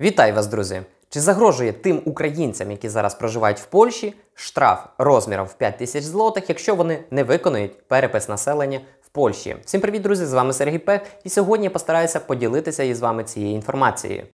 Вітаю вас, друзі! Чи загрожує тим українцям, які зараз проживають в Польщі, штраф розміром в 5 тисяч злотих, якщо вони не виконують перепис населення в Польщі? Всім привіт, друзі! З вами Сергій Пек, і сьогодні я постараюся поділитися із вами цією інформацією.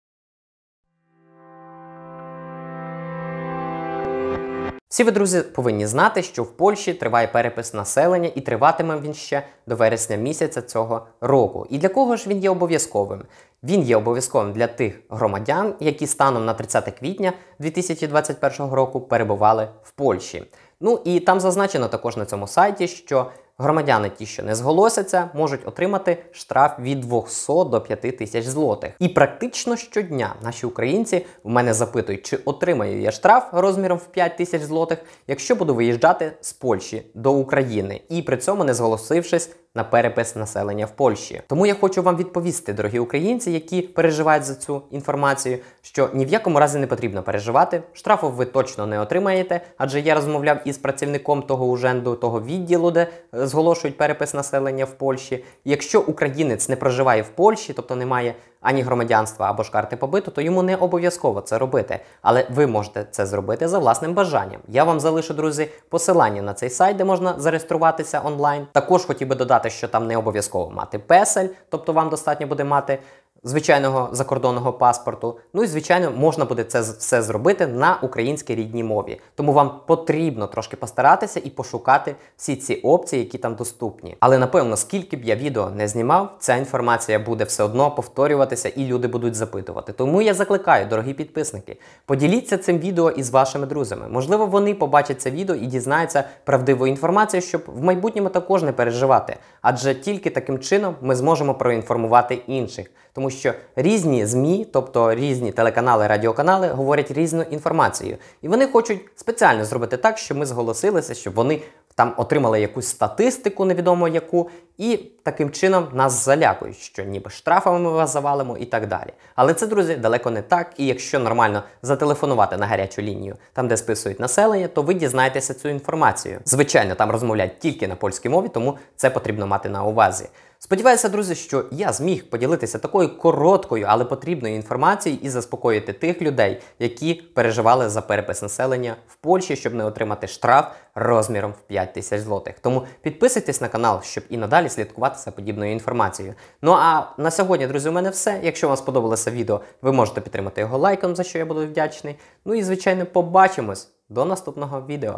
Всі ви, друзі, повинні знати, що в Польщі триває перепис населення і триватиме він ще до вересня місяця цього року. І для кого ж він є обов'язковим? Він є обов'язковим для тих громадян, які станом на 30 квітня 2021 року перебували в Польщі. Ну і там зазначено також на цьому сайті, що Громадяни, ті, що не зголосяться, можуть отримати штраф від 200 до 5 тисяч злотих. І практично щодня наші українці в мене запитують, чи отримаю я штраф розміром в 5 тисяч злотих, якщо буду виїжджати з Польщі до України і при цьому не зголосившись на перепис населення в Польщі. Тому я хочу вам відповісти, дорогі українці, які переживають за цю інформацію, що ні в якому разі не потрібно переживати. Штрафу ви точно не отримаєте, адже я розмовляв із працівником того уженду, того відділу, де е, зголошують перепис населення в Польщі. якщо українець не проживає в Польщі, тобто немає ані громадянства або ж карти побиту, то йому не обов'язково це робити. Але ви можете це зробити за власним бажанням. Я вам залишу, друзі, посилання на цей сайт, де можна зареєструватися онлайн. Також хотів би додати, що там не обов'язково мати песель, тобто вам достатньо буде мати звичайного закордонного паспорту. Ну і звичайно, можна буде це все зробити на українській рідній мові. Тому вам потрібно трошки постаратися і пошукати всі ці опції, які там доступні. Але напевно, скільки б я відео не знімав, ця інформація буде все одно повторюватися і люди будуть запитувати. Тому я закликаю, дорогі підписники, поділіться цим відео із вашими друзями. Можливо, вони побачать це відео і дізнаються правдиву інформацію, щоб в майбутньому також не переживати. Адже тільки таким чином ми зможемо проінформувати інших. Тому що різні ЗМІ, тобто різні телеканали, радіоканали, говорять різну інформацію. І вони хочуть спеціально зробити так, щоб ми зголосилися, щоб вони там отримали якусь статистику, невідомо яку, і таким чином нас залякують, що ніби штрафами ми вас завалимо і так далі. Але це, друзі, далеко не так. І якщо нормально зателефонувати на гарячу лінію, там, де списують населення, то ви дізнаєтеся цю інформацію. Звичайно, там розмовляють тільки на польській мові, тому це потрібно мати на увазі. Сподіваюся, друзі, що я зміг поділитися такою короткою, але потрібною інформацією і заспокоїти тих людей, які переживали за перепис населення в Польщі, щоб не отримати штраф розміром в 5 тисяч злотих. Тому підписуйтесь на канал, щоб і надалі слідкувати за подібною інформацією. Ну а на сьогодні, друзі, у мене все. Якщо вам сподобалося відео, ви можете підтримати його лайком, за що я буду вдячний. Ну і звичайно, побачимось до наступного відео.